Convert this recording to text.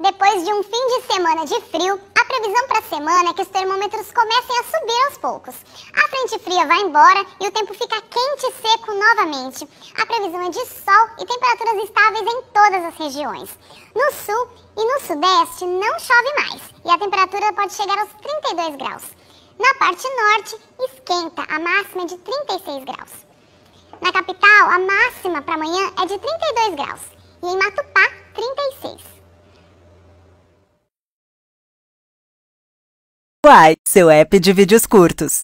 Depois de um fim de semana de frio, a previsão para a semana é que os termômetros comecem a subir aos poucos. A frente fria vai embora e o tempo fica quente e seco novamente. A previsão é de sol e temperaturas estáveis em todas as regiões. No sul e no sudeste não chove mais e a temperatura pode chegar aos 32 graus. Na parte norte, esquenta, a máxima é de 36 graus. Na capital, a máxima para amanhã é de 32 graus. E em Matupá, Uai, seu app de vídeos curtos.